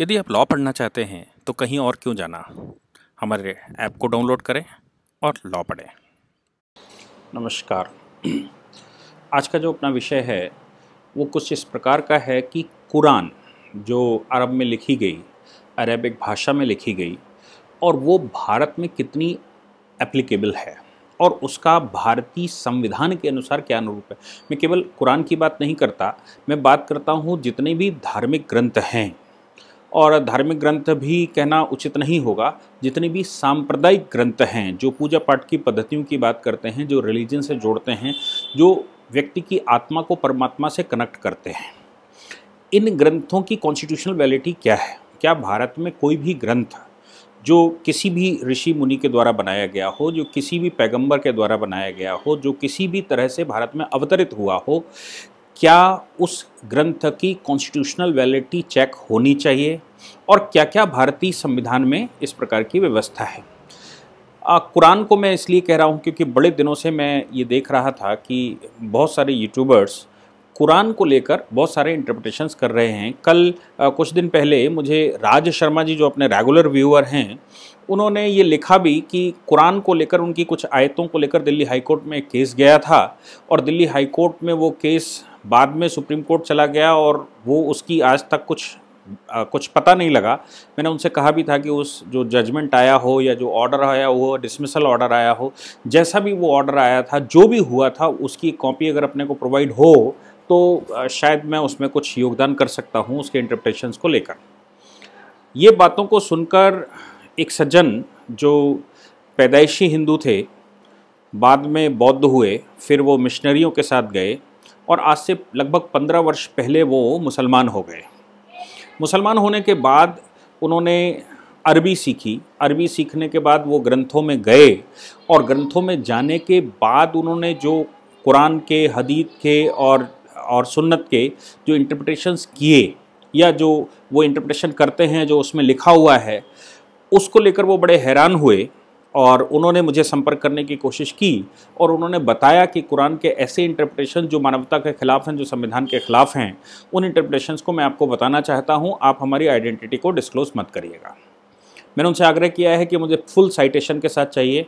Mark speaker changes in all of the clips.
Speaker 1: यदि आप लॉ पढ़ना चाहते हैं तो कहीं और क्यों जाना हमारे ऐप को डाउनलोड करें और लॉ पढ़ें नमस्कार आज का जो अपना विषय है वो कुछ इस प्रकार का है कि कुरान जो अरब में लिखी गई अरेबिक भाषा में लिखी गई और वो भारत में कितनी एप्लीकेबल है और उसका भारतीय संविधान के अनुसार क्या अनुरूप है मैं केवल कुरान की बात नहीं करता मैं बात करता हूँ जितने भी धार्मिक ग्रंथ हैं और धार्मिक ग्रंथ भी कहना उचित नहीं होगा जितने भी सांप्रदायिक ग्रंथ हैं जो पूजा पाठ की पद्धतियों की बात करते हैं जो रिलीजन से जोड़ते हैं जो व्यक्ति की आत्मा को परमात्मा से कनेक्ट करते हैं इन ग्रंथों की कॉन्स्टिट्यूशनल वैलिटी क्या है क्या भारत में कोई भी ग्रंथ जो किसी भी ऋषि मुनि के द्वारा बनाया गया हो जो किसी भी पैगंबर के द्वारा बनाया गया हो जो किसी भी तरह से भारत में अवतरित हुआ हो क्या उस ग्रंथ की कॉन्स्टिट्यूशनल वैलिडिटी चेक होनी चाहिए और क्या क्या भारतीय संविधान में इस प्रकार की व्यवस्था है आ, कुरान को मैं इसलिए कह रहा हूँ क्योंकि बड़े दिनों से मैं ये देख रहा था कि बहुत सारे यूट्यूबर्स कुरान को लेकर बहुत सारे इंटरप्रटेशंस कर रहे हैं कल आ, कुछ दिन पहले मुझे राज शर्मा जी जो अपने रेगुलर व्यूअर हैं उन्होंने ये लिखा भी कि कुरान को लेकर उनकी कुछ आयतों को लेकर दिल्ली हाईकोर्ट में एक केस गया था और दिल्ली हाईकोर्ट में वो केस बाद में सुप्रीम कोर्ट चला गया और वो उसकी आज तक कुछ आ, कुछ पता नहीं लगा मैंने उनसे कहा भी था कि उस जो जजमेंट आया हो या जो ऑर्डर आया हो डिसमिसल ऑर्डर आया हो जैसा भी वो ऑर्डर आया था जो भी हुआ था उसकी कॉपी अगर अपने को प्रोवाइड हो तो शायद मैं उसमें कुछ योगदान कर सकता हूँ उसके इंटरप्रटेशन को लेकर ये बातों को सुनकर एक सज्जन जो पैदाइशी हिंदू थे बाद में बौद्ध हुए फिर वो मिशनरियों के साथ गए और आज से लगभग पंद्रह वर्ष पहले वो मुसलमान हो गए मुसलमान होने के बाद उन्होंने अरबी सीखी अरबी सीखने के बाद वो ग्रंथों में गए और ग्रंथों में जाने के बाद उन्होंने जो कुरान के हदीत के और और सुन्नत के जो इंटरप्रटेशंस किए या जो वो इंटरप्रटेशन करते हैं जो उसमें लिखा हुआ है उसको लेकर वो बड़े हैरान हुए और उन्होंने मुझे संपर्क करने की कोशिश की और उन्होंने बताया कि कुरान के ऐसे इंटरप्रटेशन जो मानवता के खिलाफ हैं जो संविधान के खिलाफ हैं उन इंटरप्रिटेशन को मैं आपको बताना चाहता हूँ आप हमारी आइडेंटिटी को डिस्क्लोज मत करिएगा मैंने उनसे आग्रह किया है कि मुझे फुल साइटेशन के साथ चाहिए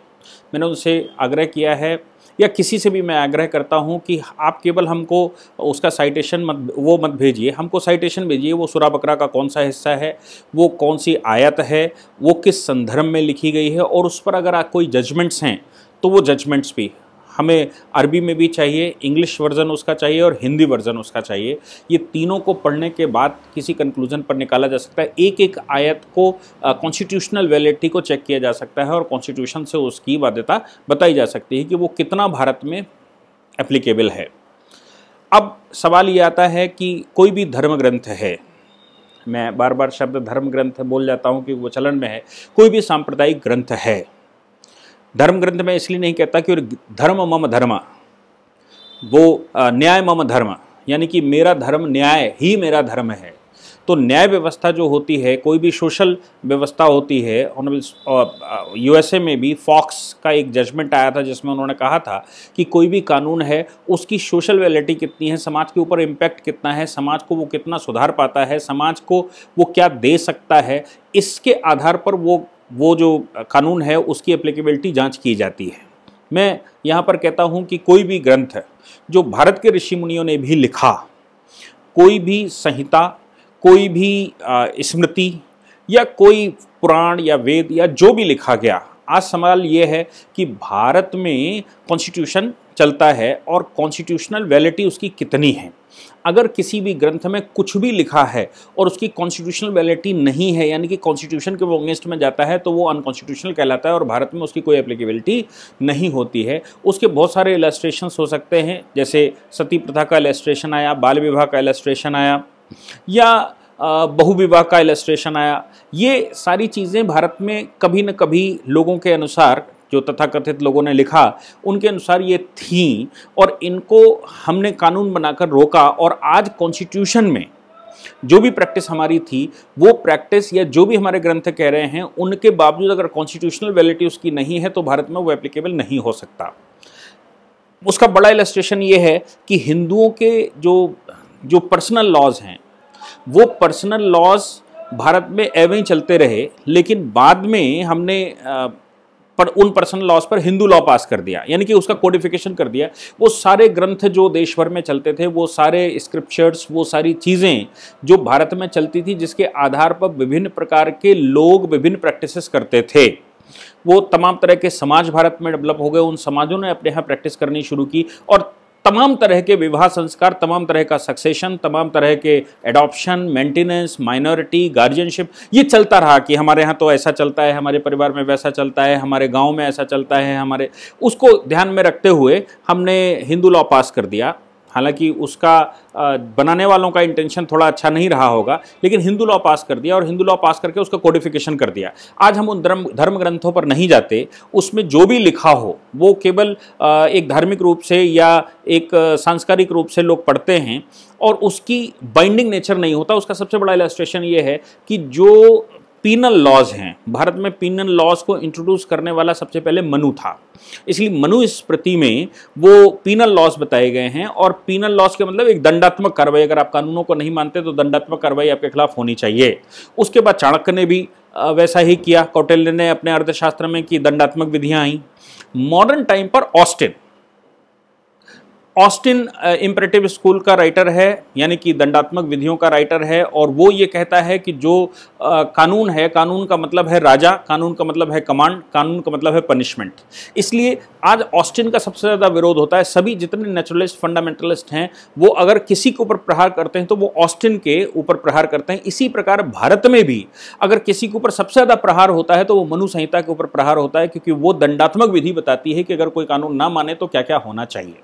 Speaker 1: मैंने उनसे आग्रह किया है या किसी से भी मैं आग्रह करता हूँ कि आप केवल हमको उसका साइटेशन मत वो मत भेजिए हमको साइटेशन भेजिए वो सुरा बकरा का कौन सा हिस्सा है वो कौन सी आयत है वो किस संदर्भ में लिखी गई है और उस पर अगर आप कोई जजमेंट्स हैं तो वो जजमेंट्स भी हमें अरबी में भी चाहिए इंग्लिश वर्ज़न उसका चाहिए और हिंदी वर्ज़न उसका चाहिए ये तीनों को पढ़ने के बाद किसी कंक्लूजन पर निकाला जा सकता है एक एक आयत को कॉन्स्टिट्यूशनल वैलिडिटी को चेक किया जा सकता है और कॉन्स्टिट्यूशन से उसकी बाध्यता बताई जा सकती है कि वो कितना भारत में एप्लीकेबल है अब सवाल ये आता है कि कोई भी धर्म ग्रंथ है मैं बार बार शब्द धर्म ग्रंथ बोल जाता हूँ कि वो चलन में है कोई भी सांप्रदायिक ग्रंथ है धर्म ग्रंथ में इसलिए नहीं कहता कि धर्म मम धर्म वो न्याय मम धर्म यानी कि मेरा धर्म न्याय ही मेरा धर्म है तो न्याय व्यवस्था जो होती है कोई भी सोशल व्यवस्था होती है ऑनरेबल यूएसए में भी फॉक्स का एक जजमेंट आया था जिसमें उन्होंने कहा था कि कोई भी कानून है उसकी सोशल वैलिटी कितनी है समाज के ऊपर इम्पैक्ट कितना है समाज को वो कितना सुधार पाता है समाज को वो क्या दे सकता है इसके आधार पर वो वो जो कानून है उसकी अप्लीकेबिलिटी जांच की जाती है मैं यहाँ पर कहता हूँ कि कोई भी ग्रंथ जो भारत के ऋषि मुनियों ने भी लिखा कोई भी संहिता कोई भी स्मृति या कोई पुराण या वेद या जो भी लिखा गया आज सवाल ये है कि भारत में कॉन्स्टिट्यूशन चलता है और कॉन्स्टिट्यूशनल वैलिटी उसकी कितनी है अगर किसी भी ग्रंथ में कुछ भी लिखा है और उसकी कॉन्स्टिट्यूशनल वैलिडिटी नहीं है यानी कि कॉन्स्टिट्यूशन के अगेंस्ट में जाता है तो वो अनकॉन्स्टिट्यूशनल कहलाता है और भारत में उसकी कोई एप्लीकेबिलिटी नहीं होती है उसके बहुत सारे इलेस्ट्रेशन हो सकते हैं जैसे सती प्रथा का इलेस्ट्रेशन आया बाल विवाह का इलेस्ट्रेशन आया या बहुविवाह का इलेस्ट्रेशन आया ये सारी चीज़ें भारत में कभी न कभी लोगों के अनुसार जो तथाकथित लोगों ने लिखा उनके अनुसार ये थी और इनको हमने कानून बनाकर रोका और आज कॉन्स्टिट्यूशन में जो भी प्रैक्टिस हमारी थी वो प्रैक्टिस या जो भी हमारे ग्रंथ कह रहे हैं उनके बावजूद अगर कॉन्स्टिट्यूशनल वैलिटी उसकी नहीं है तो भारत में वो एप्लीकेबल नहीं हो सकता उसका बड़ा इलस्ट्रेशन ये है कि हिंदुओं के जो जो पर्सनल लॉज हैं वो पर्सनल लॉज भारत में एवं चलते रहे लेकिन बाद में हमने पर उन पर्सनल लॉस पर हिंदू लॉ पास कर दिया यानी कि उसका कोडिफिकेशन कर दिया वो सारे ग्रंथ जो देश भर में चलते थे वो सारे स्क्रिप्चर्स वो सारी चीज़ें जो भारत में चलती थी जिसके आधार पर विभिन्न प्रकार के लोग विभिन्न प्रैक्टिसेस करते थे वो तमाम तरह के समाज भारत में डेवलप हो गए उन समाजों ने अपने यहाँ प्रैक्टिस करनी शुरू की और तमाम तरह के विवाह संस्कार तमाम तरह का सक्सेशन तमाम तरह के एडॉप्शन मेंटेनेंस माइनॉरिटी गार्जियनशिप ये चलता रहा कि हमारे यहाँ तो ऐसा चलता है हमारे परिवार में वैसा चलता है हमारे गांव में ऐसा चलता है हमारे उसको ध्यान में रखते हुए हमने हिंदू लॉ पास कर दिया हालांकि उसका बनाने वालों का इंटेंशन थोड़ा अच्छा नहीं रहा होगा लेकिन हिंदू लॉ पास कर दिया और हिंदू लॉ पास करके उसका कोडिफिकेशन कर दिया आज हम उन धर्म धर्म ग्रंथों पर नहीं जाते उसमें जो भी लिखा हो वो केवल एक धार्मिक रूप से या एक सांस्कारिक रूप से लोग पढ़ते हैं और उसकी बाइंडिंग नेचर नहीं होता उसका सबसे बड़ा इलास्ट्रेशन ये है कि जो पीनल लॉज हैं भारत में पीनल लॉज को इंट्रोड्यूस करने वाला सबसे पहले मनु था इसलिए मनु इस प्रति में वो पीनल लॉज बताए गए हैं और पीनल लॉज के मतलब एक दंडात्मक कार्रवाई अगर आप कानूनों को नहीं मानते तो दंडात्मक कार्रवाई आपके खिलाफ होनी चाहिए उसके बाद चाणक्य ने भी वैसा ही किया कौटिल्य ने अपने अर्थशास्त्र में कि दंडात्मक विधियाँ आई मॉडर्न टाइम पर ऑस्टिन ऑस्टिन इम्परेटिव स्कूल का राइटर है यानी कि दंडात्मक विधियों का राइटर है और वो ये कहता है कि जो आ, uh, कानून है कानून का मतलब है राजा कानून का मतलब है कमांड कानून का मतलब है पनिशमेंट इसलिए आज ऑस्टिन का सबसे ज़्यादा विरोध होता है सभी जितने नेचुरलिस्ट फंडामेंटलिस्ट हैं वो अगर किसी के ऊपर प्रहार करते हैं तो वो ऑस्टिन के ऊपर प्रहार करते हैं इसी प्रकार भारत में भी अगर किसी के ऊपर सबसे ज़्यादा प्रहार होता है तो वो मनु संहिता के ऊपर प्रहार होता है क्योंकि वो दंडात्मक विधि बताती है कि अगर कोई कानून ना माने तो क्या क्या होना चाहिए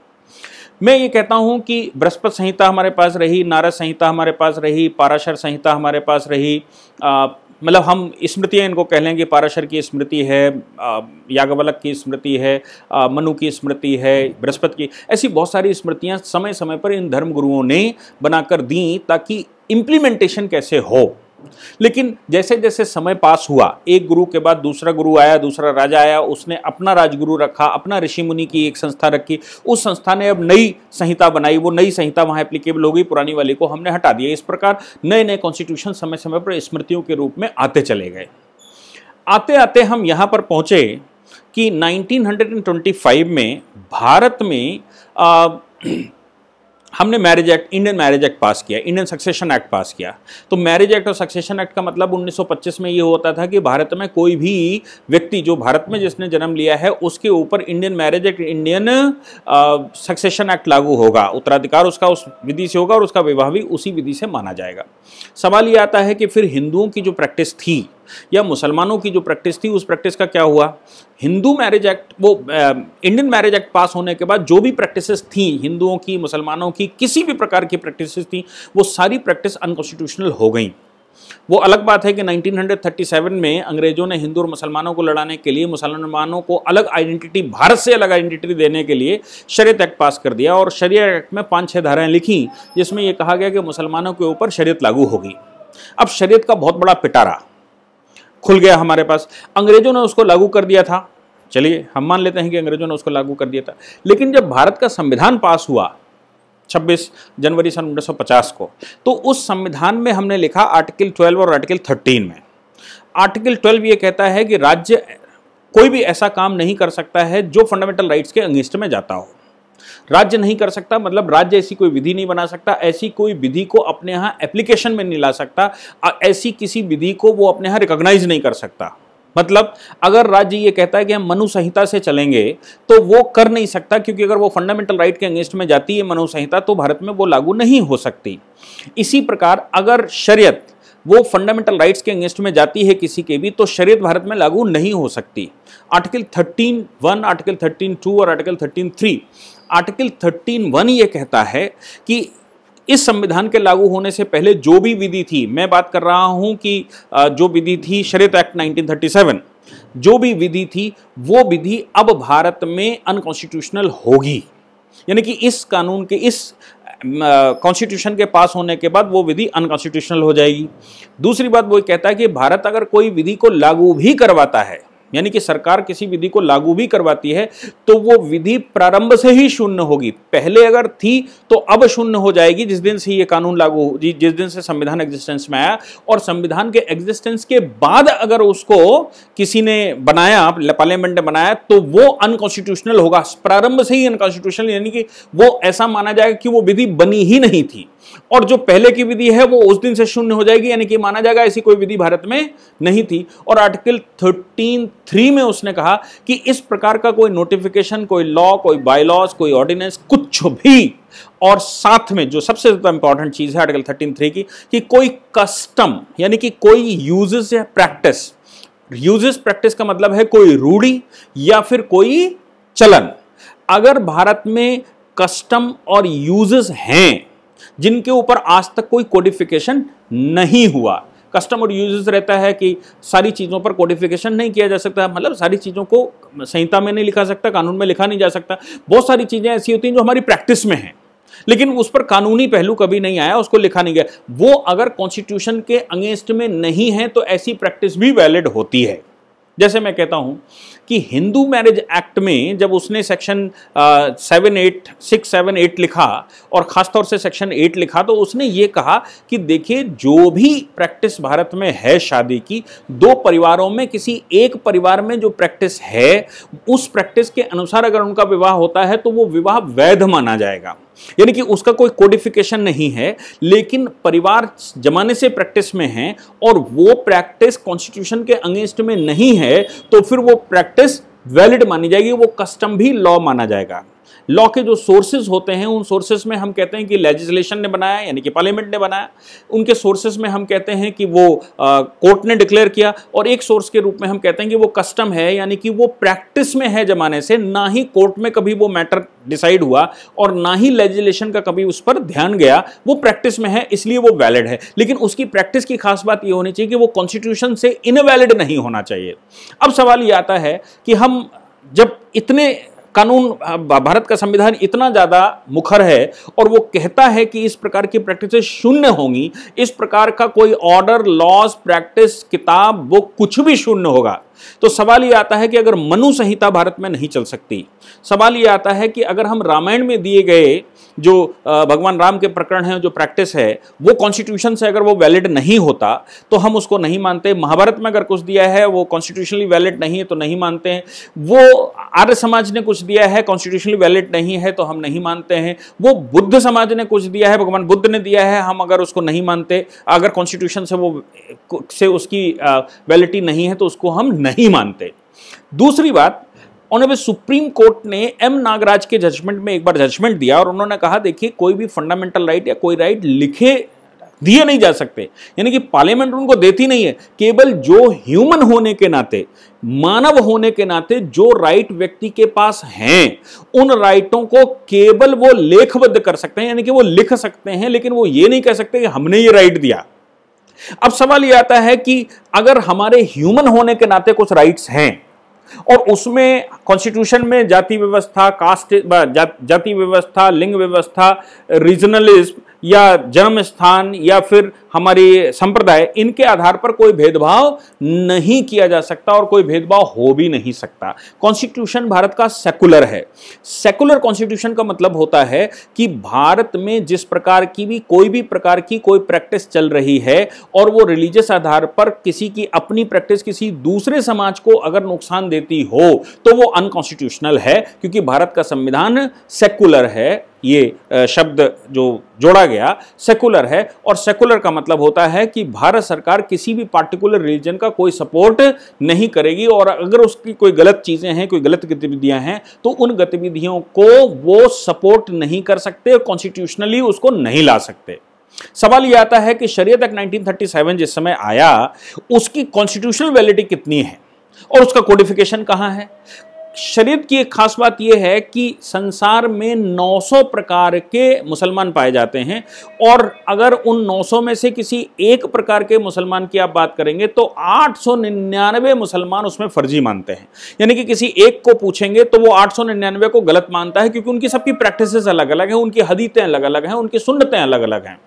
Speaker 1: मैं ये कहता हूँ कि बृहस्पत संहिता हमारे पास रही नारद संहिता हमारे पास रही पाराशर संहिता हमारे पास रही मतलब हम स्मृतियाँ इनको कह लेंगे पाराशर की स्मृति है यागवलक की स्मृति है मनु की स्मृति है बृहस्पत की ऐसी बहुत सारी स्मृतियाँ समय समय पर इन धर्मगुरुओं ने बनाकर दी ताकि इम्प्लीमेंटेशन कैसे हो लेकिन जैसे जैसे समय पास हुआ एक गुरु के बाद दूसरा गुरु आया दूसरा राजा आया उसने अपना राजगुरु रखा अपना ऋषि मुनि की एक संस्था रखी उस संस्था ने अब नई संहिता बनाई वो नई संहिता वहाँ एप्लीकेबल हो गई पुरानी वाली को हमने हटा दिया इस प्रकार नए नए कॉन्स्टिट्यूशन समय समय पर स्मृतियों के रूप में आते चले गए आते आते हम यहाँ पर पहुँचे कि 1925 में भारत में आ, हमने marriage act Indian marriage act pass किया इंडियन सक्सेशन एक्ट पास किया तो मैरिज एक्ट और सक्सेशन एक्ट का मतलब 1925 में ये होता था कि भारत में कोई भी व्यक्ति जो भारत में जिसने जन्म लिया है उसके ऊपर Indian marriage act Indian succession act लागू होगा उत्तराधिकार उसका उस विधि से होगा और उसका विवाह भी उसी विधि से माना जाएगा सवाल ये आता है कि फिर हिंदुओं की जो प्रैक्टिस थी या मुसलमानों की जो प्रैक्टिस थी उस प्रैक्टिस का क्या हुआ हिंदू मैरिज एक्ट वो इंडियन मैरिज एक्ट पास होने के बाद जो भी प्रैक्टिसेस थी हिंदुओं की मुसलमानों की किसी भी प्रकार की प्रैक्टिसेस थी वो सारी प्रैक्टिस अनकॉन्स्टिट्यूशनल हो गई वो अलग बात है कि 1937 में अंग्रेजों ने हिंदू और मुसलमानों को लड़ाने के लिए मुसलमानों को अलग आइडेंटिटी भारत से अलग आइडेंटिटी देने के लिए शरीयत एक्ट पास कर दिया और शरीय एक्ट में पांच छह धाराएं लिखी जिसमें यह कहा गया कि मुसलमानों के ऊपर शरीयत लागू होगी अब शरीयत का बहुत बड़ा पिटारा खुल गया हमारे पास अंग्रेजों ने उसको लागू कर दिया था चलिए हम मान लेते हैं कि अंग्रेजों ने उसको लागू कर दिया था लेकिन जब भारत का संविधान पास हुआ 26 जनवरी सन उन्नीस को तो उस संविधान में हमने लिखा आर्टिकल 12 और आर्टिकल 13 में आर्टिकल 12 ये कहता है कि राज्य कोई भी ऐसा काम नहीं कर सकता है जो फंडामेंटल राइट्स के अंगिस्ट में जाता हो राज्य नहीं कर सकता मतलब राज्य ऐसी कोई विधि नहीं बना सकता ऐसी कोई विधि को अपने यहाँ एप्लीकेशन में नहीं ला सकता ऐसी किसी विधि को वो अपने यहाँ रिकॉग्नाइज नहीं कर सकता मतलब अगर राज्य ये कहता है कि हम मनु संहिता से चलेंगे तो वो कर नहीं सकता क्योंकि अगर वो फंडामेंटल राइट के अगेंस्ट में जाती है मनु संहिता तो भारत में वो लागू नहीं हो सकती इसी प्रकार अगर शरीयत वो फंडामेंटल राइट्स के अगेंस्ट में जाती है किसी के भी तो शरीयत भारत में लागू नहीं हो सकती article thirteen one article thirteen two और article thirteen three article thirteen one ये कहता है कि इस संविधान के लागू होने से पहले जो भी विधि थी मैं बात कर रहा हूं कि जो विधि थी शरीत एक्ट 1937 जो भी विधि थी वो विधि अब भारत में अनकॉन्स्टिट्यूशनल होगी यानी कि इस कानून के इस कॉन्स्टिट्यूशन के पास होने के बाद वो विधि अनकॉन्स्टिट्यूशनल हो जाएगी दूसरी बात वो कहता है कि भारत अगर कोई विधि को लागू भी करवाता है यानी कि सरकार किसी विधि को लागू भी करवाती है तो वो विधि प्रारंभ से ही शून्य होगी पहले अगर थी तो अब शून्य हो जाएगी जिस दिन से ये कानून लागू जिस दिन से संविधान एग्जिस्टेंस में आया और संविधान के एग्जिस्टेंस के बाद अगर उसको किसी ने बनाया पार्लियामेंट ने बनाया तो वो अनकॉन्स्टिट्यूशनल होगा प्रारंभ से ही अनकॉन्स्टिट्यूशनल यानी कि वो ऐसा माना जाएगा कि वो विधि बनी ही नहीं थी और जो पहले की विधि है वो उस दिन से शून्य हो जाएगी यानी कि माना जाएगा ऐसी कोई विधि भारत में नहीं थी और आर्टिकल थर्टीन थ्री में उसने कहा कि इस प्रकार का कोई नोटिफिकेशन कोई लॉ कोई बायलॉज कोई ऑर्डिनेंस कुछ भी और साथ में जो सबसे ज्यादा इंपॉर्टेंट चीज है आर्टिकल थर्टीन थ्री की कि कोई कस्टम यानी कि कोई यूजेस या प्रैक्टिस यूजेस प्रैक्टिस का मतलब है कोई रूढ़ी या फिर कोई चलन अगर भारत में कस्टम और यूजेस हैं जिनके ऊपर आज तक कोई कोडिफिकेशन नहीं हुआ कस्टमर यूजर्स रहता है कि सारी चीज़ों पर कोडिफिकेशन नहीं किया जा सकता मतलब सारी चीज़ों को संहिता में नहीं लिखा सकता कानून में लिखा नहीं जा सकता बहुत सारी चीज़ें ऐसी होती हैं जो हमारी प्रैक्टिस में हैं लेकिन उस पर कानूनी पहलू कभी नहीं आया उसको लिखा नहीं गया वो अगर कॉन्स्टिट्यूशन के अगेंस्ट में नहीं है तो ऐसी प्रैक्टिस भी वैलिड होती है जैसे मैं कहता हूं कि हिंदू मैरिज एक्ट में जब उसने section seven eight six seven eight लिखा और ख़ासतौर से सेक्शन एट लिखा तो उसने ये कहा कि देखिए जो भी प्रैक्टिस भारत में है शादी की दो परिवारों में किसी एक परिवार में जो प्रैक्टिस है उस प्रैक्टिस के अनुसार अगर उनका विवाह होता है तो वो विवाह वैध माना जाएगा यानी कि उसका कोई कोडिफिकेशन नहीं है लेकिन परिवार जमाने से प्रैक्टिस में है और वो प्रैक्टिस कॉन्स्टिट्यूशन के अगेंस्ट में नहीं है तो फिर वो प्रैक्टिस प्रैक्टिस वैलिड मानी जाएगी वो कस्टम भी लॉ माना जाएगा लॉ के जो सोर्सेज होते हैं उन सोर्सेज में हम कहते हैं कि लेजिस्लेशन ने बनाया यानी कि पार्लियामेंट ने बनाया उनके सोर्सेज में हम कहते हैं कि वो कोर्ट ने डिक्लेयर किया और एक सोर्स के रूप में हम कहते हैं कि वो कस्टम है यानी कि वो प्रैक्टिस में है जमाने से ना ही कोर्ट में कभी वो मैटर डिसाइड हुआ और ना ही लेजिस्लेशन का कभी उस पर ध्यान गया वो प्रैक्टिस में है इसलिए वो वैलिड है लेकिन उसकी प्रैक्टिस की खास बात ये होनी चाहिए कि वो कॉन्स्टिट्यूशन से इनवैलिड नहीं होना चाहिए अब सवाल ये आता है कि हम जब इतने कानून भारत का संविधान इतना ज़्यादा मुखर है और वो कहता है कि इस प्रकार की प्रैक्टिसेस शून्य होंगी इस प्रकार का कोई ऑर्डर लॉज प्रैक्टिस किताब वो कुछ भी शून्य होगा तो सवाल ये आता है कि अगर मनु संहिता भारत में नहीं चल सकती सवाल ये आता है कि अगर हम रामायण में दिए गए जो भगवान राम के प्रकरण हैं जो प्रैक्टिस है वो कॉन्स्टिट्यूशन से अगर वो वैलिड नहीं होता तो हम उसको नहीं मानते महाभारत में अगर कुछ दिया है वो कॉन्स्टिट्यूशनली वैलिड नहीं है तो नहीं मानते हैं वो आर्य समाज ने कुछ दिया है कॉन्स्टिट्यूशनली वैलिड नहीं है तो हम नहीं मानते हैं वो बुद्ध समाज ने कुछ दिया है भगवान बुद्ध ने दिया है हम अगर उसको नहीं मानते अगर कॉन्स्टिट्यूशन से वो से उसकी वैलिटी नहीं है तो उसको हम नहीं नहीं मानते दूसरी बात उन्होंने सुप्रीम कोर्ट ने एम नागराज के जजमेंट में एक बार जजमेंट दिया और उन्होंने कहा देखिए कोई भी फंडामेंटल राइट या कोई राइट लिखे दिए नहीं जा सकते यानी कि पार्लियामेंट उनको देती नहीं है केवल जो ह्यूमन होने के नाते मानव होने के नाते जो राइट व्यक्ति के पास हैं उन राइटों को केवल वो लेखबद्ध कर सकते हैं यानी कि वो लिख सकते हैं लेकिन वो ये नहीं कह सकते कि हमने ये राइट दिया अब सवाल यह आता है कि अगर हमारे ह्यूमन होने के नाते कुछ राइट्स हैं और उसमें कॉन्स्टिट्यूशन में जाति व्यवस्था कास्ट जाति व्यवस्था लिंग व्यवस्था रीजनलिज्म या जन्म स्थान या फिर हमारी संप्रदाय इनके आधार पर कोई भेदभाव नहीं किया जा सकता और कोई भेदभाव हो भी नहीं सकता कॉन्स्टिट्यूशन भारत का सेकुलर है सेकुलर कॉन्स्टिट्यूशन का मतलब होता है कि भारत में जिस प्रकार की भी कोई भी प्रकार की कोई प्रैक्टिस चल रही है और वो रिलीजियस आधार पर किसी की अपनी प्रैक्टिस किसी दूसरे समाज को अगर नुकसान देती हो तो वो अनकॉन्स्टिट्यूशनल है क्योंकि भारत का संविधान सेकुलर है ये शब्द जो जोड़ा गया सेकुलर है और सेकुलर का मतलब होता है कि भारत सरकार किसी भी पार्टिकुलर रिलीजन का कोई सपोर्ट नहीं करेगी और अगर उसकी कोई गलत चीज़ें हैं कोई गलत गतिविधियां हैं तो उन गतिविधियों को वो सपोर्ट नहीं कर सकते और कॉन्स्टिट्यूशनली उसको नहीं ला सकते सवाल यह आता है कि शरीयत एक्ट 1937 जिस समय आया उसकी कॉन्स्टिट्यूशनल वैलिडिटी कितनी है और उसका कोडिफिकेशन कहाँ है शरीयत की एक खास बात यह है कि संसार में 900 प्रकार के मुसलमान पाए जाते हैं और अगर उन 900 में से किसी एक प्रकार के मुसलमान की आप बात करेंगे तो 899 मुसलमान उसमें फर्जी मानते हैं यानी कि किसी एक को पूछेंगे तो वो 899 को गलत मानता है क्योंकि उनकी सबकी प्रैक्टिसेस अलग अलग हैं उनकी हदीतें अलग अलग हैं उनकी सुन्नतें अलग अलग हैं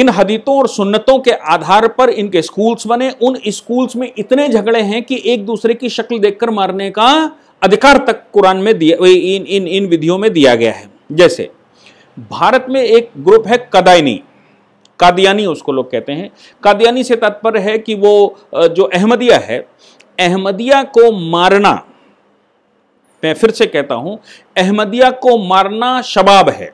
Speaker 1: इन हदीतों और सुन्नतों के आधार पर इनके स्कूल्स बने उन स्कूल्स में इतने झगड़े हैं कि एक दूसरे की शक्ल देखकर मारने का अधिकार तक कुरान में दिया इन इन इन विधियों में दिया गया है जैसे भारत में एक ग्रुप है कदायनी कादियानी उसको लोग कहते हैं कादियानी से तात्पर्य है कि वो जो अहमदिया है अहमदिया को मारना मैं फिर से कहता हूं अहमदिया को मारना शबाब है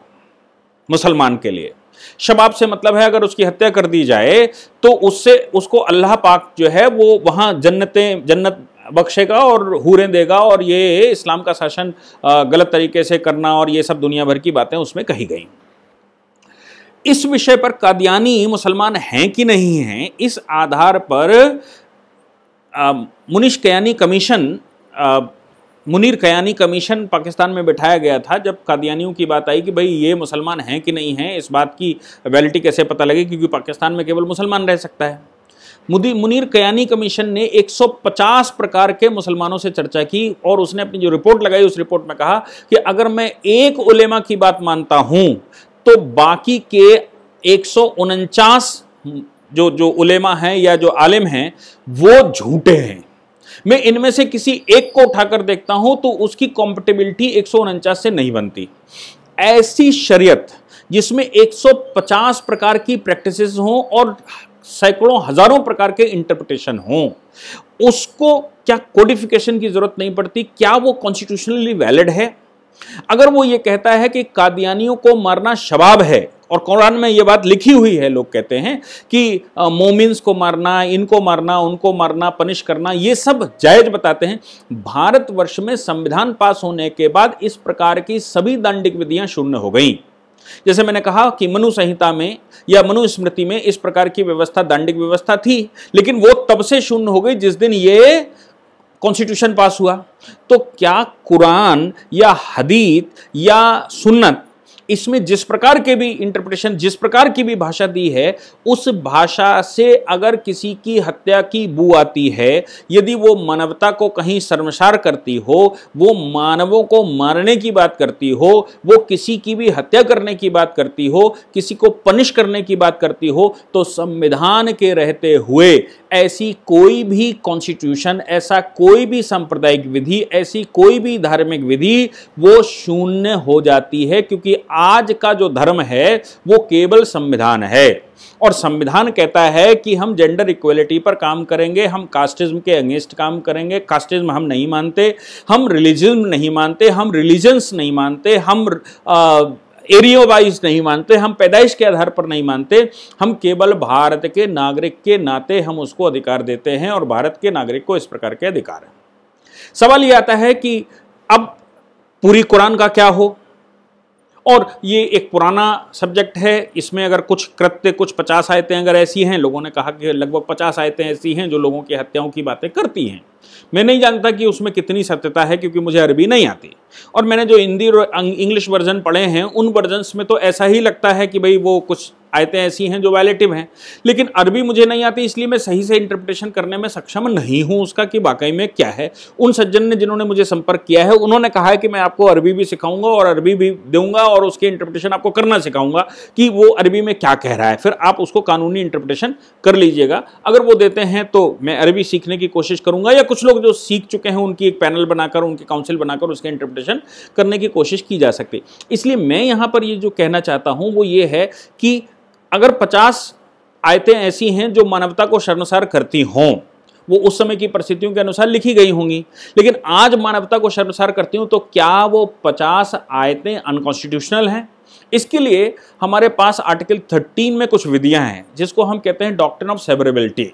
Speaker 1: मुसलमान के लिए शबाब से मतलब है अगर उसकी हत्या कर दी जाए तो उससे उसको अल्लाह पाक जो है वो वहाँ जन्नतें जन्नत बख्शेगा और हूरें देगा और ये इस्लाम का शासन गलत तरीके से करना और ये सब दुनिया भर की बातें उसमें कही गई इस विषय पर कादियानी मुसलमान हैं कि नहीं हैं इस आधार पर मुनिश कयानी कमीशन मुनीर कयानी कमीशन पाकिस्तान में बैठाया गया था जब कादियानियों की बात आई कि भाई ये मुसलमान हैं कि नहीं हैं इस बात की वैलिटी कैसे पता लगे क्योंकि पाकिस्तान में केवल मुसलमान रह सकता है मुदी मुनीर कयानी कमीशन ने 150 प्रकार के मुसलमानों से चर्चा की और उसने अपनी जो रिपोर्ट लगाई उस रिपोर्ट में कहा कि अगर मैं एक उलेमा की बात मानता हूँ तो बाकी के एक जो जो उलेमा हैं या जो आलिम हैं वो झूठे हैं मैं इनमें से किसी एक को उठाकर देखता हूं तो उसकी कॉम्पिटेबिलिटी एक से नहीं बनती ऐसी शरीयत जिसमें 150 प्रकार की प्रैक्टिसेस हों और सैकड़ों हजारों प्रकार के इंटरप्रिटेशन हों उसको क्या कोडिफिकेशन की जरूरत नहीं पड़ती क्या वो कॉन्स्टिट्यूशनली वैलिड है अगर वो ये कहता है कि कादियानियों को मारना शबाब है और कुरान में ये बात लिखी हुई है लोग कहते हैं कि मोमिन को मारना इनको मारना उनको मारना पनिश करना ये सब जायज बताते हैं भारतवर्ष में संविधान पास होने के बाद इस प्रकार की सभी दंडिक विधियां शून्य हो गई जैसे मैंने कहा कि मनु संहिता में या मनु स्मृति में इस प्रकार की व्यवस्था दंडिक व्यवस्था थी लेकिन वो तब से शून्य हो गई जिस दिन ये कॉन्स्टिट्यूशन पास हुआ तो क्या कुरान या हदीत या सुन्नत इसमें जिस प्रकार के भी इंटरप्रिटेशन जिस प्रकार की भी भाषा दी है उस भाषा से अगर किसी की हत्या की बू आती है यदि वो मानवता को कहीं शर्मसार करती हो वो मानवों को मारने की बात करती हो वो किसी की भी हत्या करने की बात करती हो किसी को पनिश करने की बात करती हो तो संविधान के रहते हुए ऐसी कोई भी कॉन्स्टिट्यूशन ऐसा कोई भी सांप्रदायिक विधि ऐसी कोई भी धार्मिक विधि वो शून्य हो जाती है क्योंकि आज का जो धर्म है वो केवल संविधान है और संविधान कहता है कि हम जेंडर इक्वलिटी पर काम करेंगे हम कास्टिज्म के अगेंस्ट काम करेंगे कास्टिज्म हम नहीं मानते हम रिलीजन नहीं मानते हम रिलीजन्स नहीं मानते हम आ, एरियो वाइज नहीं मानते हम पैदाइश के आधार पर नहीं मानते हम केवल भारत के नागरिक के नाते हम उसको अधिकार देते हैं और भारत के नागरिक को इस प्रकार के अधिकार हैं सवाल ये आता है कि अब पूरी कुरान का क्या हो और ये एक पुराना सब्जेक्ट है इसमें अगर कुछ कृत्य कुछ पचास आयतें अगर ऐसी हैं लोगों ने कहा कि लगभग पचास आयतें ऐसी हैं जो लोगों की हत्याओं की बातें करती हैं मैं नहीं जानता कि उसमें कितनी सत्यता है क्योंकि मुझे अरबी नहीं आती और मैंने जो हिंदी और इंग्लिश वर्जन पढ़े हैं उन वर्जन्स में तो ऐसा ही लगता है कि भाई वो कुछ आयतें ऐसी हैं जो वैलेटिव हैं लेकिन अरबी मुझे नहीं आती इसलिए मैं सही से इंटरप्रिटेशन करने में सक्षम नहीं हूँ उसका कि वाकई में क्या है उन सज्जन ने जिन्होंने मुझे संपर्क किया है उन्होंने कहा है कि मैं आपको अरबी भी सिखाऊंगा और अरबी भी दूंगा और उसकी इंटरप्रिटेशन आपको करना सिखाऊंगा कि वो अरबी में क्या कह रहा है फिर आप उसको कानूनी इंटरप्रिटेशन कर लीजिएगा अगर वो देते हैं तो मैं अरबी सीखने की कोशिश करूंगा या कुछ लोग जो सीख चुके हैं उनकी एक पैनल बनाकर उनकी काउंसिल बनाकर उसके इंटरप्रिटेशन करने की कोशिश की जा सकती इसलिए मैं यहाँ पर ये जो कहना चाहता हूँ वो ये है कि अगर पचास आयतें ऐसी हैं जो मानवता को शर्मसार करती हों वो उस समय की परिस्थितियों के अनुसार लिखी गई होंगी लेकिन आज मानवता को शर्मसार करती हूँ तो क्या वो पचास आयतें अनकॉन्स्टिट्यूशनल हैं इसके लिए हमारे पास आर्टिकल 13 में कुछ विधियां हैं जिसको हम कहते हैं डॉक्टर ऑफ सेवरेबिलिटी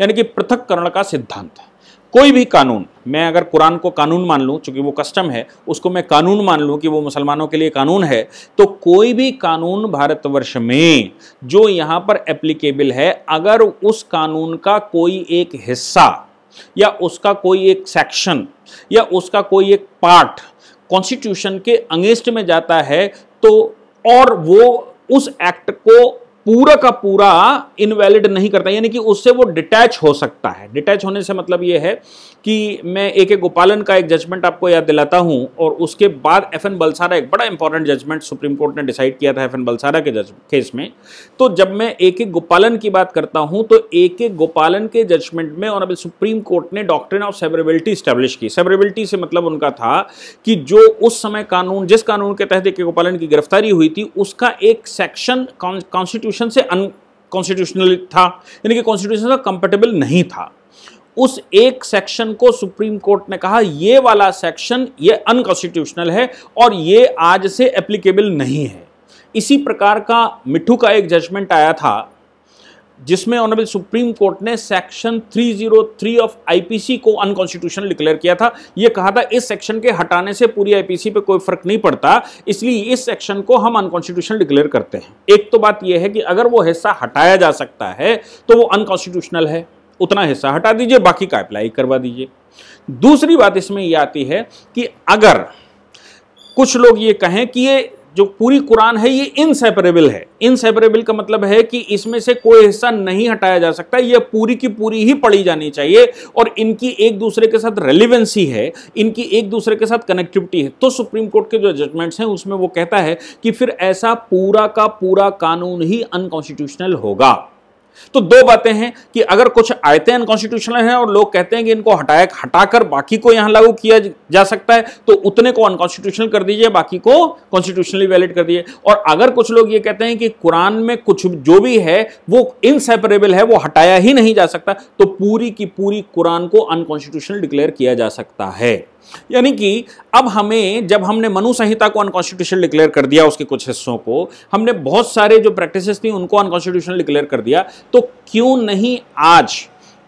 Speaker 1: यानी कि पृथककरण का सिद्धांत है कोई भी कानून मैं अगर कुरान को कानून मान लूँ चूँकि वो कस्टम है उसको मैं कानून मान लूँ कि वो मुसलमानों के लिए कानून है तो कोई भी कानून भारतवर्ष में जो यहाँ पर एप्लीकेबल है अगर उस कानून का कोई एक हिस्सा या उसका कोई एक सेक्शन या उसका कोई एक पार्ट कॉन्स्टिट्यूशन के अंगेंस्ट में जाता है तो और वो उस एक्ट को पूरा का पूरा इनवैलिड नहीं करता यानी कि उससे वो डिटैच हो सकता है डिटैच होने से मतलब ये है कि मैं ए के गोपालन का एक जजमेंट आपको याद दिलाता हूं और उसके बाद एफ एन बलसारा एक बड़ा इंपॉर्टेंट जजमेंट सुप्रीम कोर्ट ने डिसाइड किया था एफ एन बलसारा के जज केस में तो जब मैं ए के गोपालन की बात करता हूं तो ए के गोपालन के जजमेंट में और अभी सुप्रीम कोर्ट ने डॉक्ट्रिन ऑफ सेवरेबिलिटी स्टैब्लिश की सेवरेबिलिटी से मतलब उनका था कि जो उस समय कानून जिस कानून के तहत ए के गोपालन की गिरफ्तारी हुई थी उसका एक सेक्शन कॉन्स्टिट्यूशन कॉन्स्टिट्यूशन से अनकॉन्स्टिट्यूशनल था यानी कि कॉन्स्टिट्यूशन से कंपेटेबल नहीं था उस एक सेक्शन को सुप्रीम कोर्ट ने कहा ये वाला सेक्शन ये अनकॉन्स्टिट्यूशनल है और ये आज से एप्लीकेबल नहीं है इसी प्रकार का मिठू का एक जजमेंट आया था जिसमें ऑनरेबल सुप्रीम कोर्ट ने सेक्शन 303 ऑफ आईपीसी को अनकॉन्स्टिट्यूशनल डिक्लेयर किया था यह कहा था इस सेक्शन के हटाने से पूरी आईपीसी पे कोई फर्क नहीं पड़ता इसलिए इस सेक्शन को हम अनकॉन्स्टिट्यूशनल डिक्लेयर करते हैं एक तो बात यह है कि अगर वो हिस्सा हटाया जा सकता है तो वो अनकॉन्स्टिट्यूशनल है उतना हिस्सा हटा दीजिए बाकी का अप्लाई करवा दीजिए दूसरी बात इसमें यह आती है कि अगर कुछ लोग ये कहें कि ये जो पूरी कुरान है ये इनसेपरेबल है इनसेपरेबल का मतलब है कि इसमें से कोई हिस्सा नहीं हटाया जा सकता ये पूरी की पूरी ही पढ़ी जानी चाहिए और इनकी एक दूसरे के साथ रेलिवेंसी है इनकी एक दूसरे के साथ कनेक्टिविटी है तो सुप्रीम कोर्ट के जो जजमेंट्स हैं उसमें वो कहता है कि फिर ऐसा पूरा का पूरा कानून ही अनकॉन्स्टिट्यूशनल होगा तो दो बातें हैं कि अगर कुछ आयतें अनकॉन्स्टिट्यूशनल हैं और लोग कहते हैं कि इनको हटाया हटाकर बाकी को यहां लागू किया जा सकता है तो उतने को अनकॉन्स्टिट्यूशनल कर दीजिए बाकी को कॉन्स्टिट्यूशनली वैलिड कर दीजिए और अगर कुछ लोग ये कहते हैं कि कुरान में कुछ जो भी है वो इनसेपरेबल है वो हटाया ही नहीं जा सकता तो पूरी की पूरी कुरान को अनकॉन्स्टिट्यूशनल डिक्लेयर किया जा सकता है यानी कि अब हमें जब हमने मनु संहिता को अनकॉन्स्टिट्यूशन डिक्लेयर कर दिया उसके कुछ हिस्सों को हमने बहुत सारे जो प्रैक्टिसेस थी उनको अनकॉन्स्टिट्यूशन डिक्लेयर कर दिया तो क्यों नहीं आज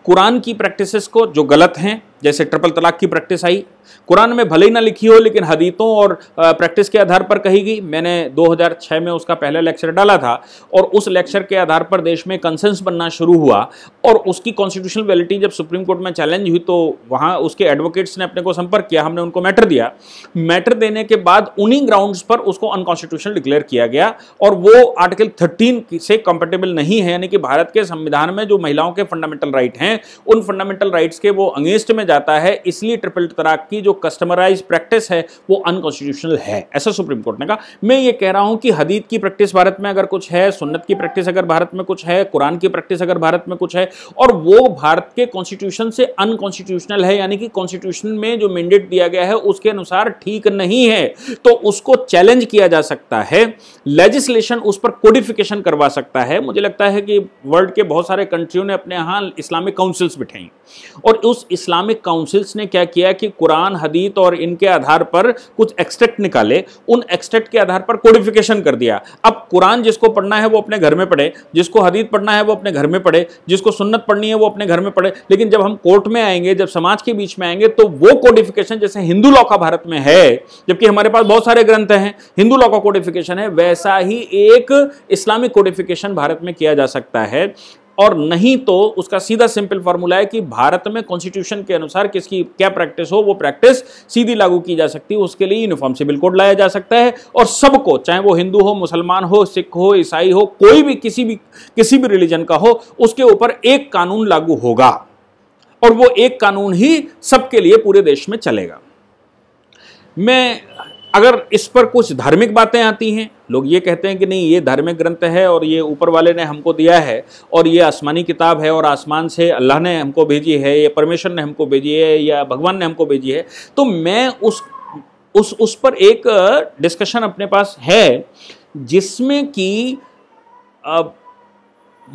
Speaker 1: कुरान की प्रैक्टिसेस को जो गलत हैं जैसे ट्रिपल तलाक की प्रैक्टिस आई कुरान में भले ही ना लिखी हो लेकिन हदीतों और प्रैक्टिस के आधार पर कही गई मैंने 2006 में उसका पहला लेक्चर डाला था और उस लेक्चर के आधार पर देश में कंसेंस बनना शुरू हुआ और उसकी कॉन्स्टिट्यूशनल वैलिटी जब सुप्रीम कोर्ट में चैलेंज हुई तो वहाँ उसके एडवोकेट्स ने अपने को संपर्क किया हमने उनको मैटर दिया मैटर देने के बाद उन्हीं ग्राउंड्स पर उसको अनकॉन्स्टिट्यूशनल डिक्लेयर किया गया और वो आर्टिकल थर्टीन से कंपेटेबल नहीं है यानी कि भारत के संविधान में जो महिलाओं के फंडामेंटल राइट हैं उन फंडामेंटल राइट्स के वो अंगेस्ट में जाता है इसलिए ट्रिपल तलाक की जो कस्टमराइज प्रैक्टिस है वो अनकॉन्स्टिट्यूशनल है ऐसा सुप्रीम कोर्ट ने कहा मैं ये कह रहा हूं कि हदीत की प्रैक्टिस भारत में अगर कुछ है सुन्नत की प्रैक्टिस अगर भारत में कुछ है कुरान की प्रैक्टिस अगर भारत में कुछ है और वो भारत के कॉन्स्टिट्यूशन से अनकॉन्स्टिट्यूशनल है यानी कि कॉन्स्टिट्यूशन में जो मैंडेट दिया गया है उसके अनुसार ठीक नहीं है तो उसको चैलेंज किया जा सकता है लेजिस्लेशन उस पर कोडिफिकेशन करवा सकता है मुझे लगता है कि वर्ल्ड के बहुत सारे कंट्रियों ने अपने यहां इस्लामिक काउंसिल्स बिठाई और उस इस्लामिक इस्लामिक काउंसिल्स ने क्या किया कि कुरान हदीत और इनके आधार पर कुछ एक्सट्रैक्ट निकाले उन एक्सट्रैक्ट के आधार पर कोडिफिकेशन कर दिया अब कुरान जिसको पढ़ना है वो अपने घर में पढ़े जिसको हदीत पढ़ना है वो अपने घर में पढ़े जिसको सुन्नत पढ़नी है वो अपने घर में पढ़े लेकिन जब हम कोर्ट में आएंगे जब समाज के बीच में आएंगे तो वो कोडिफिकेशन जैसे हिंदू लॉ का भारत में है जबकि हमारे पास बहुत सारे ग्रंथ हैं हिंदू लॉ का कोडिफिकेशन है वैसा ही एक इस्लामिक कोडिफिकेशन भारत में किया जा सकता है और नहीं तो उसका सीधा सिंपल फॉर्मूला है कि भारत में कॉन्स्टिट्यूशन के अनुसार किसकी क्या प्रैक्टिस हो वो प्रैक्टिस सीधी लागू की जा सकती है उसके लिए यूनिफॉर्म सिविल कोड लाया जा सकता है और सबको चाहे वो हिंदू हो मुसलमान हो सिख हो ईसाई हो कोई भी किसी भी किसी भी रिलीजन का हो उसके ऊपर एक कानून लागू होगा और वो एक कानून ही सबके लिए पूरे देश में चलेगा मैं अगर इस पर कुछ धार्मिक बातें आती हैं लोग ये कहते हैं कि नहीं ये धार्मिक ग्रंथ है और ये ऊपर वाले ने हमको दिया है और ये आसमानी किताब है और आसमान से अल्लाह ने हमको भेजी है या परमेश्वर ने हमको भेजी है या भगवान ने हमको भेजी है तो मैं उस उस उस पर एक डिस्कशन अपने पास है जिसमें कि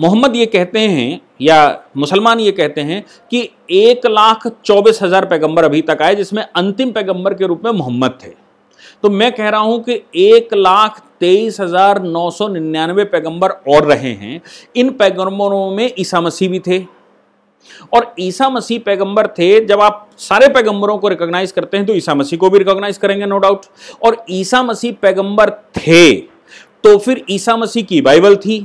Speaker 1: मोहम्मद ये कहते हैं या मुसलमान ये कहते हैं कि एक लाख चौबीस हज़ार पैगम्बर अभी तक आए जिसमें अंतिम पैगम्बर के रूप में मोहम्मद थे तो मैं कह रहा हूं कि एक लाख तेईस हजार नौ सौ निन्यानवे पैगम्बर और रहे हैं इन पैगम्बरों में ईसा मसीह भी थे और ईसा मसीह पैगंबर थे जब आप सारे पैगंबरों को रिकॉग्नाइज करते हैं तो ईसा मसीह को भी रिकॉग्नाइज करेंगे नो डाउट और ईसा मसीह पैगंबर थे तो फिर ईसा मसीह की बाइबल थी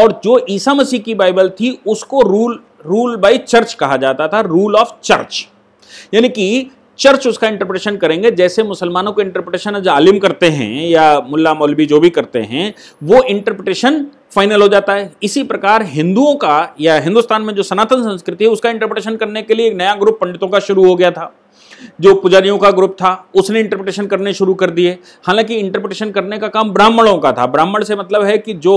Speaker 1: और जो ईसा मसीह की बाइबल थी उसको रूल रूल बाय चर्च कहा जाता था रूल ऑफ चर्च यानी कि चर्च उसका इंटरप्रिटेशन करेंगे जैसे मुसलमानों को इंटरप्रिटेशन आलिम करते हैं या मुल्ला मौलवी जो भी करते हैं वो इंटरप्रिटेशन फाइनल हो जाता है इसी प्रकार हिंदुओं का या हिंदुस्तान में जो सनातन संस्कृति है उसका इंटरप्रिटेशन करने के लिए एक नया ग्रुप पंडितों का शुरू हो गया था जो पुजारियों का ग्रुप था उसने इंटरप्रिटेशन करने शुरू कर दिए हालांकि इंटरप्रिटेशन करने का काम ब्राह्मणों का था ब्राह्मण से मतलब है कि जो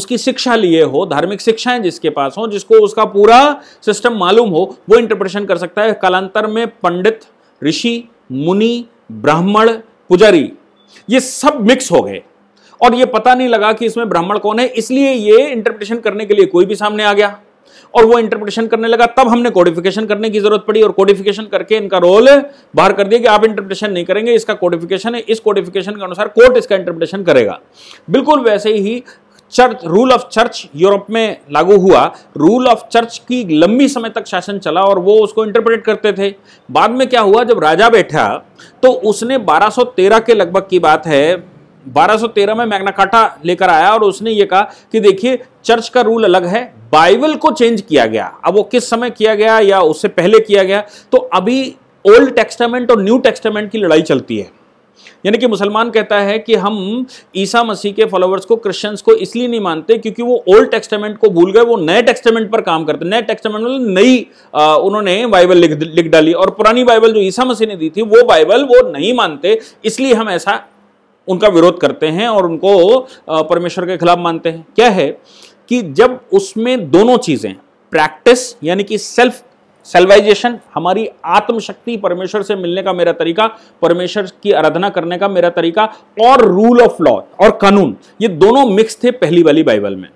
Speaker 1: उसकी शिक्षा लिए हो धार्मिक शिक्षाएं जिसके पास हो जिसको उसका पूरा सिस्टम मालूम हो वो इंटरप्रिटेशन कर सकता है कालांतर में पंडित ऋषि मुनि ब्राह्मण पुजारी ये सब मिक्स हो गए और ये पता नहीं लगा कि इसमें ब्राह्मण कौन है इसलिए ये इंटरप्रिटेशन करने के लिए कोई भी सामने आ गया और वो इंटरप्रिटेशन करने लगा तब हमने कोडिफिकेशन करने की जरूरत पड़ी और कोडिफिकेशन करके इनका रोल बाहर कर दिया कि आप इंटरप्रिटेशन नहीं करेंगे इसका कोडिफिकेशन है इस कोडिफिकेशन के अनुसार कोर्ट इसका इंटरप्रिटेशन करेगा बिल्कुल वैसे ही church rule of church Europe में लागू हुआ रूल ऑफ चर्च की लंबी समय तक शासन चला और वो उसको इंटरप्रेट करते थे बाद में क्या हुआ जब राजा बैठा तो उसने 1213 के लगभग की बात है 1213 में मैग्ना काटा लेकर आया और उसने ये कहा कि देखिए चर्च का रूल अलग है बाइबल को चेंज किया गया अब वो किस समय किया गया या उससे पहले किया गया तो अभी ओल्ड टेक्स्टामेंट और न्यू टेक्स्टामेंट की लड़ाई चलती है यानी कि मुसलमान कहता है कि हम ईसा मसीह के फॉलोवर्स को क्रिश्चियंस को इसलिए नहीं मानते क्योंकि वो ओल्ड टेस्टामेंट को भूल गए वो नए टेस्टामेंट पर काम करते नए टेस्टामेंट मतलब नई उन्होंने बाइबल लिख लिख डाली और पुरानी बाइबल जो ईसा मसीह ने दी थी वो बाइबल वो नहीं मानते इसलिए हम ऐसा उनका विरोध करते हैं और उनको परमेश्वर के खिलाफ मानते हैं क्या है कि जब उसमें दोनों चीज़ें प्रैक्टिस यानी कि सेल्फ सेल्वाइजेशन हमारी आत्मशक्ति परमेश्वर से मिलने का मेरा तरीका परमेश्वर की आराधना करने का मेरा तरीका और रूल ऑफ लॉ और कानून ये दोनों मिक्स थे पहली वाली बाइबल में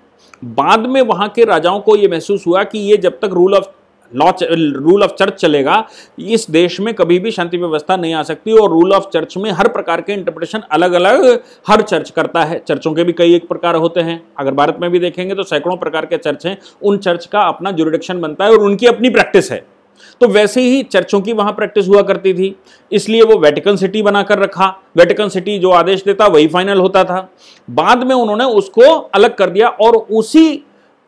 Speaker 1: बाद में वहां के राजाओं को यह महसूस हुआ कि ये जब तक rule of law rule of church चलेगा इस देश में कभी भी शांति व्यवस्था नहीं आ सकती और रूल ऑफ चर्च में हर प्रकार के इंटरप्रिटेशन अलग अलग हर चर्च करता है चर्चों के भी कई एक प्रकार होते हैं अगर भारत में भी देखेंगे तो सैकड़ों प्रकार के चर्च हैं उन चर्च का अपना जुरिडिक्शन बनता है और उनकी अपनी प्रैक्टिस है तो वैसे ही चर्चों की वहां प्रैक्टिस हुआ करती थी इसलिए वो वेटिकन सिटी बनाकर रखा वेटिकन सिटी जो आदेश देता वही फाइनल होता था बाद में उन्होंने उसको अलग कर दिया और उसी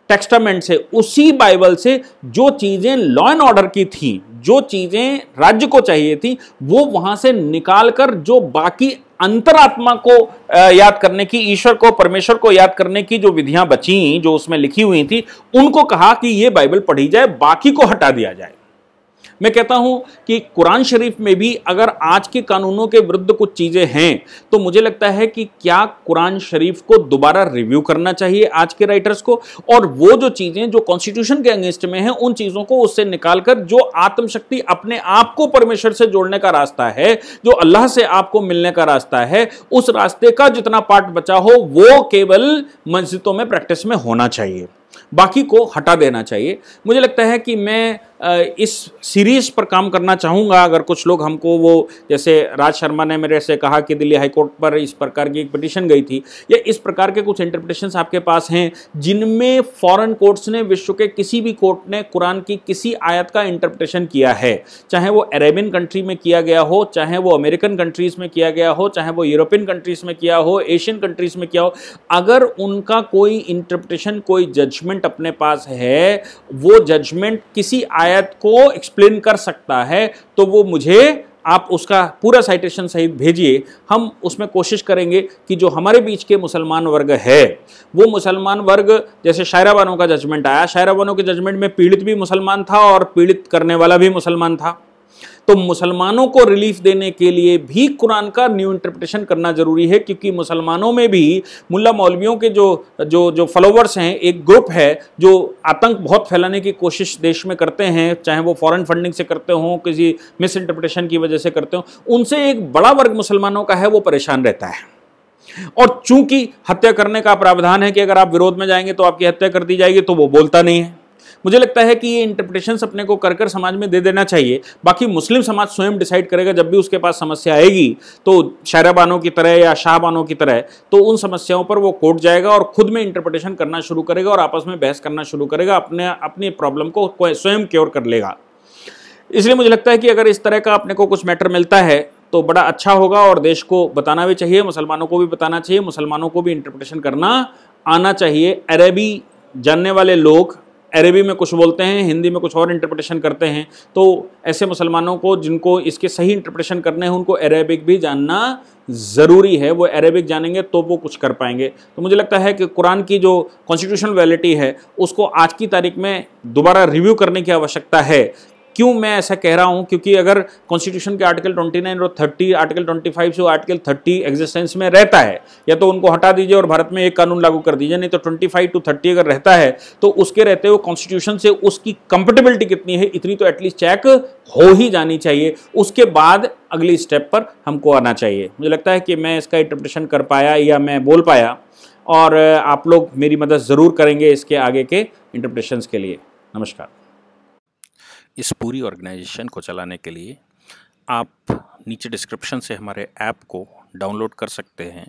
Speaker 1: टेक्स्टामेंट से उसी बाइबल से जो चीज़ें लॉ एंड ऑर्डर की थी जो चीज़ें राज्य को चाहिए थी वो वहां से निकाल कर जो बाकी अंतरात्मा को याद करने की ईश्वर को परमेश्वर को याद करने की जो विधियां बची जो उसमें लिखी हुई थी उनको कहा कि ये बाइबल पढ़ी जाए बाकी को हटा दिया जाए मैं कहता हूं कि कुरान शरीफ में भी अगर आज के कानूनों के विरुद्ध कुछ चीज़ें हैं तो मुझे लगता है कि क्या कुरान शरीफ को दोबारा रिव्यू करना चाहिए आज के राइटर्स को और वो जो चीज़ें जो कॉन्स्टिट्यूशन के अगेंस्ट में हैं उन चीज़ों को उससे निकाल कर जो आत्मशक्ति अपने आप को परमेश्वर से जोड़ने का रास्ता है जो अल्लाह से आपको मिलने का रास्ता है उस रास्ते का जितना पार्ट बचा हो वो केवल मस्जिदों में प्रैक्टिस में होना चाहिए बाकी को हटा देना चाहिए मुझे लगता है कि मैं इस सीरीज़ पर काम करना चाहूँगा अगर कुछ लोग हमको वो जैसे राज शर्मा ने मेरे से कहा कि दिल्ली हाईकोर्ट पर इस प्रकार की एक पिटिशन गई थी या इस प्रकार के कुछ इंटरप्रिटेशन आपके पास हैं जिनमें फॉरेन कोर्ट्स ने विश्व के किसी भी कोर्ट ने कुरान की किसी आयत का इंटरप्रिटेशन किया है चाहे वो अरेबियन कंट्री में किया गया हो चाहे वो अमेरिकन कंट्रीज़ में किया गया हो चाहे वो यूरोपियन कंट्रीज़ में किया हो एशियन कंट्रीज़ में किया हो अगर उनका कोई इंटरप्रिटेशन कोई जज जजमेंट अपने पास है वो जजमेंट किसी आयत को एक्सप्लेन कर सकता है तो वो मुझे आप उसका पूरा साइटेशन सहित भेजिए हम उसमें कोशिश करेंगे कि जो हमारे बीच के मुसलमान वर्ग है वो मुसलमान वर्ग जैसे शायरा का जजमेंट आया शायरा के जजमेंट में पीड़ित भी मुसलमान था और पीड़ित करने वाला भी मुसलमान था तो मुसलमानों को रिलीफ देने के लिए भी कुरान का न्यू इंटरप्रिटेशन करना जरूरी है क्योंकि मुसलमानों में भी मुल्ला मौलवियों के जो जो जो फॉलोवर्स हैं एक ग्रुप है जो आतंक बहुत फैलाने की कोशिश देश में करते हैं चाहे वो फॉरेन फंडिंग से करते हों किसी मिस इंटरप्रिटेशन की वजह से करते हों उनसे एक बड़ा वर्ग मुसलमानों का है वो परेशान रहता है और चूंकि हत्या करने का प्रावधान है कि अगर आप विरोध में जाएंगे तो आपकी हत्या कर दी जाएगी तो वो बोलता नहीं है मुझे लगता है कि ये इंटरप्रिटेशन अपने को कर कर समाज में दे देना चाहिए बाकी मुस्लिम समाज स्वयं डिसाइड करेगा जब भी उसके पास समस्या आएगी तो शाहराबानों की तरह या शाहबानों की तरह तो उन समस्याओं पर वो कोर्ट जाएगा और खुद में इंटरप्रिटेशन करना शुरू करेगा और आपस में बहस करना शुरू करेगा अपने अपनी प्रॉब्लम को स्वयं क्योर कर लेगा इसलिए मुझे लगता है कि अगर इस तरह का अपने को कुछ मैटर मिलता है तो बड़ा अच्छा होगा और देश को बताना भी चाहिए मुसलमानों को भी बताना चाहिए मुसलमानों को भी इंटरप्रिटेशन करना आना चाहिए अरबी जानने वाले लोग अरेबी में कुछ बोलते हैं हिंदी में कुछ और इंटरप्रटेशन करते हैं तो ऐसे मुसलमानों को जिनको इसके सही इंटरप्रटेशन करने हैं उनको अरेबिक भी जानना ज़रूरी है वो अरेबिक जानेंगे तो वो कुछ कर पाएंगे तो मुझे लगता है कि कुरान की जो कॉन्स्टिट्यूशनल वैलिटी है उसको आज की तारीख में दोबारा रिव्यू करने की आवश्यकता है क्यों मैं ऐसा कह रहा हूं क्योंकि अगर कॉन्स्टिट्यूशन के आर्टिकल 29 और 30 आर्टिकल 25 से आर्टिकल 30 एग्जिस्टेंस में रहता है या तो उनको हटा दीजिए और भारत में एक कानून लागू कर दीजिए नहीं तो 25 टू 30 अगर रहता है तो उसके रहते हुए कॉन्स्टिट्यूशन से उसकी कंपेटेबिलिटी कितनी है इतनी तो एटलीस्ट चेक हो ही जानी चाहिए उसके बाद अगली स्टेप पर हमको आना चाहिए मुझे लगता है कि मैं इसका इंटरप्रिटेशन कर पाया या मैं बोल पाया और आप लोग मेरी मदद ज़रूर करेंगे इसके आगे के इंटरप्रिटेशन के लिए नमस्कार इस पूरी ऑर्गेनाइजेशन को चलाने के लिए आप नीचे डिस्क्रिप्शन से हमारे ऐप को डाउनलोड कर सकते हैं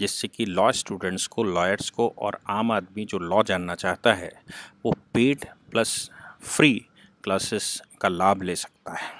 Speaker 1: जिससे कि लॉ स्टूडेंट्स को लॉयर्स को और आम आदमी जो लॉ जानना चाहता है वो पेड प्लस फ्री क्लासेस का लाभ ले सकता है